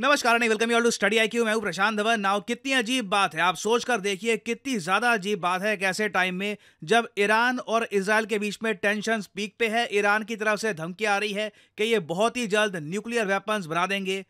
नमस्कार welcome you all to study I Q मैं हूं प्रशांत धवन नाउ कितनी अजीब बात है आप सोच कर देखिए कितनी ज़्यादा अजीब बात है कैसे टाइम में जब ईरान और इसराइल के बीच में टेंशन पीक पे है ईरान की तरफ से धमकी आ रही है कि ये बहुत ही जल्द न्यूक्लियर वेपन्स बना देंगे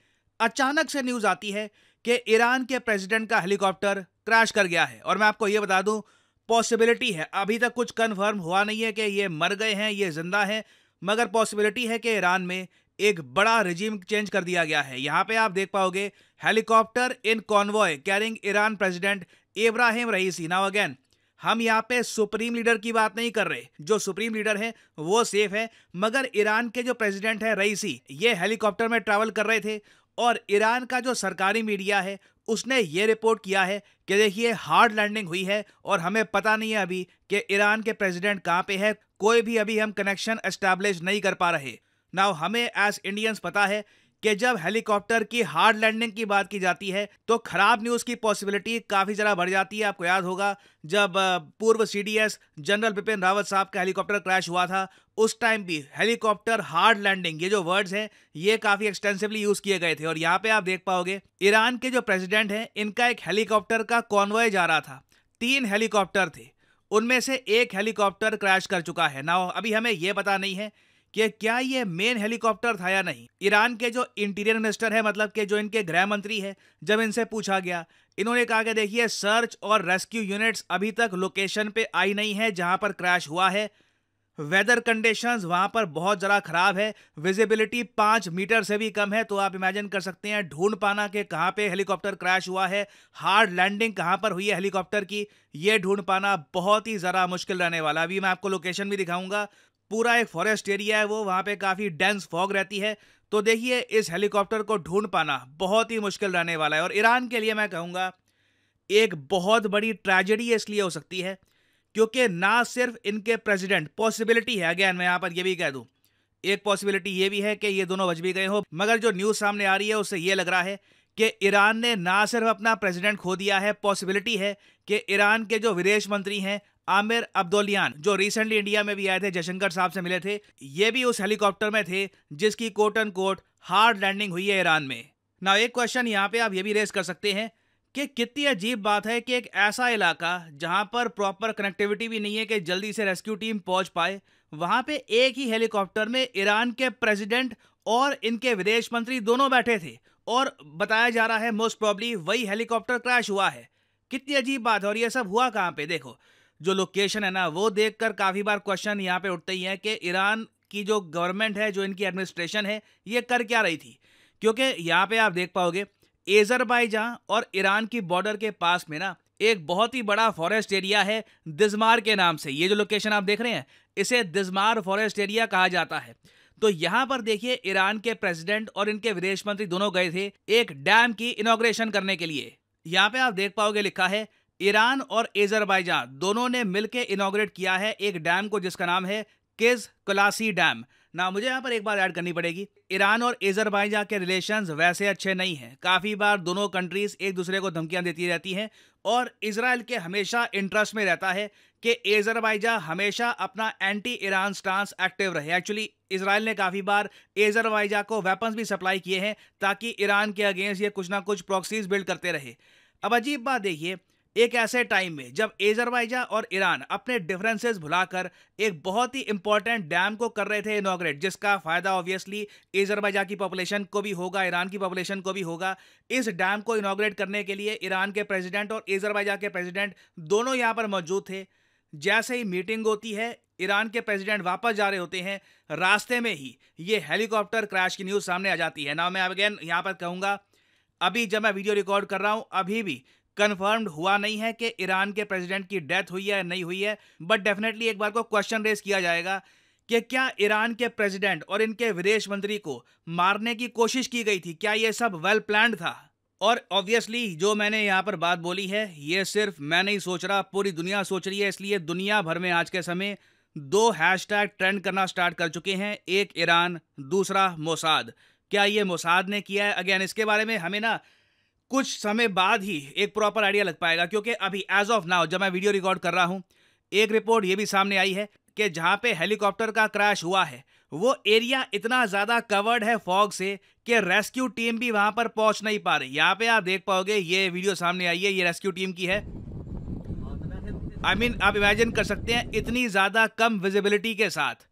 अचानक से न्यूज़ आती है कि ईरान के प्रेसिडेंट का हेलीकॉप्टर क्रैश कर गया है और मैं आपको ये बता दूँ पॉसिबिलिटी है अभी तक कुछ कन्फर्म हुआ नहीं है कि ये मर गए हैं ये जिंदा हैं मगर पॉसिबिलिटी है कि ईरान में एक बड़ा रिजीम चेंज कर दिया गया है यहां पे आप देख पाओगे helicopter in convoy carrying Iran president Ebrahim Raisi now again हम यहाँ पे सुप्रीम लीडर की बात नहीं कर रहे जो सुप्रीम लीडर है वो सेफ है मगर ईरान के जो प्रेसिडेंट है रईसी ये हेलीकॉप्टर में ट्रेवल कर रहे थे और ईरान का जो सरकारी मीडिया है उसने ये रिपोर्ट किया है कि देखिए हार्ड लैंडिंग हुई है और हमें पता नहीं है अभी कि ईरान के प्रेसिडेंट कहाँ पे है कोई भी अभी हम कनेक्शन एस्टैब्लिश नहीं कर पा रहे नाउ हमें एज इंडियंस पता है कि जब हेलीकॉप्टर की हार्ड लैंडिंग की बात की जाती है तो खराब न्यूज़ की पॉसिबिलिटी काफ़ी ज़रा बढ़ जाती है आपको याद होगा जब पूर्व सीडीएस जनरल बिपिन रावत साहब का हेलीकॉप्टर क्रैश हुआ था उस टाइम भी हेलीकॉप्टर हार्ड लैंडिंग ये जो वर्ड्स हैं ये काफ़ी एक्सटेंसिवली यूज़ किए गए थे और यहाँ पे आप देख पाओगे ईरान के जो प्रेसिडेंट हैं इनका एक हेलीकॉप्टर का कॉन्वॉय जा रहा था तीन हेलीकॉप्टर थे उनमें से एक हेलीकॉप्टर क्रैश कर चुका है ना अभी हमें यह पता नहीं है कि क्या ये मेन हेलीकॉप्टर था या नहीं ईरान के जो इंटीरियर मिनिस्टर है मतलब के जो इनके गृह मंत्री है जब इनसे पूछा गया इन्होंने कहा कि देखिए सर्च और रेस्क्यू यूनिट्स अभी तक लोकेशन पे आई नहीं है जहां पर क्रैश हुआ है वेदर कंडीशंस वहां पर बहुत ज़रा ख़राब है विजिबिलिटी पाँच मीटर से भी कम है तो आप इमेजिन कर सकते हैं ढूंढ पाना कि कहाँ पे हेलीकॉप्टर क्रैश हुआ है हार्ड लैंडिंग कहाँ पर हुई है हेलीकॉप्टर की ये ढूंढ पाना बहुत ही ज़रा मुश्किल रहने वाला अभी मैं आपको लोकेशन भी दिखाऊंगा पूरा एक फॉरेस्ट एरिया है वो वहाँ पे काफ़ी डेंस फॉग रहती है तो देखिए इस हेलीकॉप्टर को ढूंढ पाना बहुत ही मुश्किल रहने वाला है और ईरान के लिए मैं कहूँगा एक बहुत बड़ी ट्रेजेडी इसलिए हो सकती है क्योंकि ना सिर्फ इनके प्रेसिडेंट पॉसिबिलिटी है अगेन मैं यहाँ पर ये भी कह दूँ एक पॉसिबिलिटी ये भी है कि ये दोनों बच भी गए हो मगर जो न्यूज़ सामने आ रही है उससे ये लग रहा है कि ईरान ने ना सिर्फ अपना प्रेसिडेंट खो दिया है पॉसिबिलिटी है कि ईरान के जो विदेश मंत्री हैं आमिर अब्दोलियान जो रिसेंटली इंडिया में भी आए थे जयशंकर साहब से मिले थे ये भी उस हेलीकॉप्टर में थे जिसकी quote and quote hard landing हुई है ईरान में ना एक क्वेश्चन यहाँ पे आप ये भी रेस कर सकते हैं कि कितनी अजीब बात है कि एक ऐसा इलाका जहां पर प्रॉपर कनेक्टिविटी भी नहीं है कि जल्दी से रेस्क्यू टीम पहुंच पाए वहां पे एक ही हेलीकॉप्टर में ईरान के प्रेसिडेंट और इनके विदेश मंत्री दोनों बैठे थे और बताया जा रहा है मोस्ट प्रॉब्ली वही हेलीकॉप्टर क्रैश हुआ है कितनी अजीब बात है और ये सब हुआ कहाँ पे देखो जो लोकेशन है ना वो देखकर काफ़ी बार क्वेश्चन यहाँ पे उठते ही हैं कि ईरान की जो गवर्नमेंट है जो इनकी एडमिनिस्ट्रेशन है ये कर क्या रही थी क्योंकि यहाँ पे आप देख पाओगे एजरबाईजान और ईरान की बॉर्डर के पास में ना एक बहुत ही बड़ा फॉरेस्ट एरिया है दिजमार के नाम से ये जो लोकेशन आप देख रहे हैं इसे दिजमार फॉरेस्ट एरिया कहा जाता है तो यहाँ पर देखिए ईरान के प्रेसिडेंट और इनके विदेश मंत्री दोनों गए थे एक डैम की इनोग्रेशन करने के लिए यहाँ पे आप देख पाओगे लिखा है ईरान और एजरबाइजान दोनों ने मिलकर इनाग्रेट किया है एक डैम को जिसका नाम है किज कलासी डैम ना मुझे यहाँ पर एक बार ऐड करनी पड़ेगी ईरान और एजरबाइजा के रिलेशंस वैसे अच्छे नहीं हैं काफ़ी बार दोनों कंट्रीज़ एक दूसरे को धमकियाँ देती रहती हैं और इसराइल के हमेशा इंटरेस्ट में रहता है कि एजरबाइजा हमेशा अपना एंटी ईरान स्टांस एक्टिव रहे एक्चुअली इसराइल ने काफ़ी बार एजरबाइजा को वेपन्स भी सप्लाई किए हैं ताकि ईरान के अगेंस्ट ये कुछ ना कुछ प्रॉक्सीज बिल्ड करते रहे अब अजीब बात देखिए एक ऐसे टाइम में जब एजरबाइजा और ईरान अपने डिफरेंसेस भुलाकर एक बहुत ही इंपॉर्टेंट डैम को कर रहे थे इनोग्रेट जिसका फायदा ऑब्वियसली एजरबाइजा की पॉपुलेशन को भी होगा ईरान की पॉपुलेशन को भी होगा इस डैम को इनोग्रेट करने के लिए ईरान के प्रेसिडेंट और एजरबाइजा के प्रेसिडेंट दोनों यहाँ पर मौजूद थे जैसे ही मीटिंग होती है ईरान के प्रेसिडेंट वापस जा रहे होते हैं रास्ते में ही ये हेलीकॉप्टर क्रैश की न्यूज़ सामने आ जाती है ना मैं अगेन यहाँ पर कहूँगा अभी जब मैं वीडियो रिकॉर्ड कर रहा हूँ अभी भी कन्फर्म्ड हुआ नहीं है कि ईरान के प्रेसिडेंट की डेथ हुई है नहीं हुई है बट डेफिनेटली एक बार को क्वेश्चन रेज किया जाएगा कि क्या ईरान के प्रेसिडेंट और इनके विदेश मंत्री को मारने की कोशिश की गई थी क्या ये सब वेल well प्लान था और ऑब्वियसली जो मैंने यहाँ पर बात बोली है ये सिर्फ मैं नहीं सोच रहा पूरी दुनिया सोच रही है इसलिए दुनिया भर में आज के समय दो हैशटैग ट्रेंड करना स्टार्ट कर चुके हैं एक ईरान दूसरा मोसाद क्या ये मोसाद ने किया है अगेन इसके बारे में हमें ना कुछ समय बाद ही एक प्रॉपर आइडिया लग पाएगा क्योंकि अभी एज ऑफ नाउ जब मैं वीडियो रिकॉर्ड कर रहा हूँ एक रिपोर्ट ये भी सामने आई है कि जहाँ पे हेलीकॉप्टर का क्रैश हुआ है वो एरिया इतना ज़्यादा कवर्ड है फॉग से कि रेस्क्यू टीम भी वहाँ पर पहुँच नहीं पा रही यहाँ पे आप देख पाओगे ये वीडियो सामने आई है ये रेस्क्यू टीम की है आई I मीन mean, आप इमेजिन कर सकते हैं इतनी ज़्यादा कम विजिबिलिटी के साथ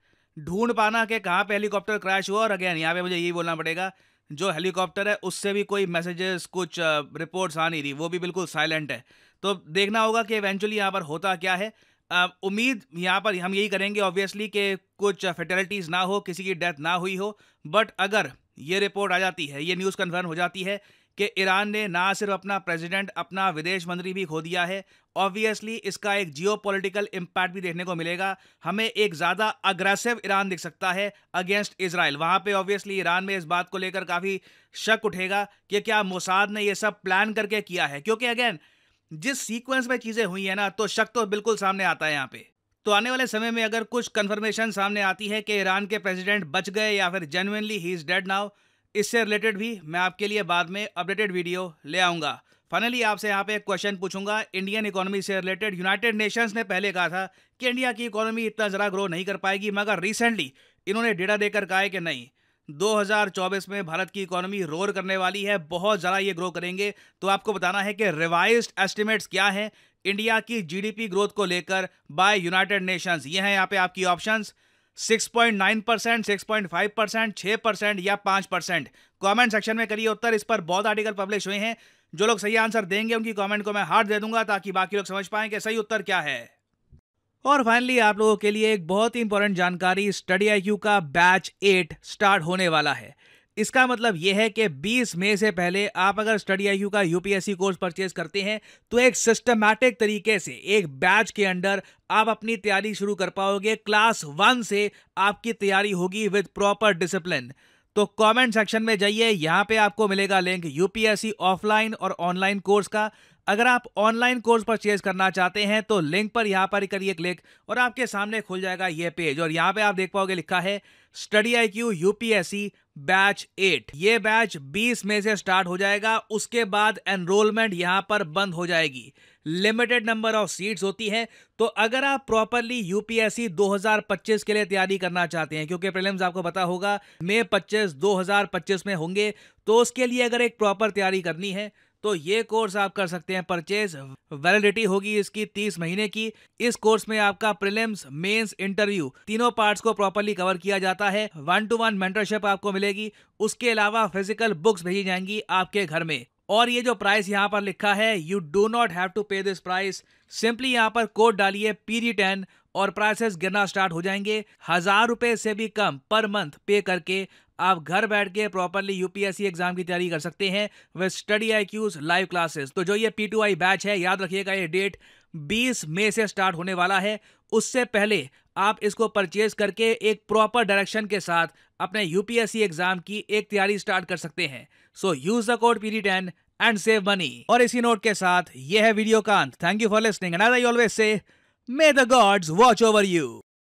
ढूंढ पाना कि कहाँ पे हेलीकॉप्टर क्रैश हुआ और अगेन यहाँ पे मुझे यही बोलना पड़ेगा जो हेलीकॉप्टर है उससे भी कोई मैसेजेस कुछ रिपोर्ट्स आ नहीं रही वो भी बिल्कुल साइलेंट है तो देखना होगा कि इवेंचुअली यहाँ पर होता क्या है उम्मीद यहाँ पर हम यही करेंगे ऑब्वियसली कि कुछ फेटेलिटीज़ ना हो किसी की डेथ ना हुई हो बट अगर ये रिपोर्ट आ जाती है ये न्यूज़ कन्फर्म हो जाती है कि ईरान ने ना सिर्फ अपना प्रेसिडेंट अपना विदेश मंत्री भी खो दिया है ऑब्वियसली इसका एक जियो पोलिटिकल इम्पैक्ट भी देखने को मिलेगा हमें एक ज़्यादा अग्रेसिव ईरान दिख सकता है अगेंस्ट इसराइल वहाँ पे ऑब्वियसली ईरान में इस बात को लेकर काफ़ी शक उठेगा कि क्या मोसाद ने ये सब प्लान करके किया है क्योंकि अगेन जिस सीक्वेंस में चीज़ें हुई हैं ना तो शक तो बिल्कुल सामने आता है यहाँ पे तो आने वाले समय में अगर कुछ कन्फर्मेशन सामने आती है कि ईरान के प्रेसिडेंट बच गए या फिर जेनुअनली ही इज़ डेड नाउ इससे रिलेटेड भी मैं आपके लिए बाद में अपडेटेड वीडियो ले आऊँगा फाइनली आपसे यहाँ पे एक क्वेश्चन पूछूंगा इंडियन इकोनॉमी से रिलेटेड यूनाइटेड नेशंस ने पहले कहा था कि इंडिया की इकोनॉमी इतना ज़रा ग्रो नहीं कर पाएगी मगर रिसेंटली इन्होंने डेटा देकर कहा है कि नहीं 2024 में भारत की इकोनॉमी रोर करने वाली है बहुत ज़्यादा ये ग्रो करेंगे तो आपको बताना है कि रिवाइज एस्टिमेट्स क्या है इंडिया की जीडीपी ग्रोथ को लेकर बाय यूनाइटेड नेशंस ये हैं यहाँ पे आपकी options 6.9 percent six point five percent छः परसेंट या पाँच परसेंट कॉमेंट सेक्शन में करिए उत्तर इस पर बहुत आर्टिकल पब्लिश हुए हैं जो लोग सही आंसर देंगे उनकी कमेंट को मैं हार्ड दे दूंगा ताकि बाकी लोग समझ पाएं कि सही उत्तर क्या है और फाइनली आप लोगों के लिए एक बहुत ही इंपॉर्टेंट जानकारी स्टडी आई का बैच एट स्टार्ट होने वाला है इसका मतलब यह है कि 20 मई से पहले आप अगर स्टडी आई का यूपीएससी कोर्स परचेज करते हैं तो एक सिस्टमैटिक तरीके से एक बैच के अंडर आप अपनी तैयारी शुरू कर पाओगे क्लास वन से आपकी तैयारी होगी विद प्रॉपर डिसिप्लिन तो कमेंट सेक्शन में जाइए यहाँ पे आपको मिलेगा लिंक यूपीएससी ऑफलाइन और ऑनलाइन कोर्स का अगर आप ऑनलाइन कोर्स परचेज करना चाहते हैं तो लिंक पर यहाँ पर करिए क्लिक और आपके सामने खुल जाएगा ये पेज और यहाँ पे आप देख पाओगे लिखा है study I Q UPSC batch eight ये बैच 20 मई से स्टार्ट हो जाएगा उसके बाद एनरोलमेंट यहाँ पर बंद हो जाएगी लिमिटेड नंबर ऑफ सीट्स होती है तो अगर आप प्रॉपरली यूपीएससी 2025 के लिए तैयारी करना चाहते हैं क्योंकि प्रीलिम्स आपको पता होगा मई 25 2025 में होंगे तो उसके लिए अगर एक प्रॉपर तैयारी करनी है तो ये कोर्स आप कर सकते हैं परचेज वैलिडिटी होगी इसकी तीस महीने की इस कोर्स में आपका प्रिलिम्स मेंस इंटरव्यू तीनों पार्ट्स को प्रॉपरली कवर किया जाता है वन टू वन मेंटरशिप आपको मिलेगी उसके अलावा फिजिकल बुक्स भेजी जाएंगी आपके घर में और ये जो प्राइस यहाँ पर लिखा है you do not have to pay this price simply यहाँ पर कोड डालिए पीजी टेन और प्राइसेस गिरना स्टार्ट हो जाएंगे हजार रुपए से भी कम पर मंथ पे करके आप घर बैठ के प्रॉपरली यूपीएससी एग्जाम की तैयारी कर सकते हैं with study I Q's live classes तो जो ये पी टू आई बैच है याद रखिएगा ये डेट 20 मई से स्टार्ट होने वाला है उससे पहले आप इसको परचेज करके एक प्रॉपर डायरेक्शन के साथ अपने यूपीएससी एग्जाम की एक तैयारी स्टार्ट कर सकते हैं so use the code P ten and save money और इसी नोट के साथ यह है वीडियो का अंत thank you for listening and I always say may the gods watch over you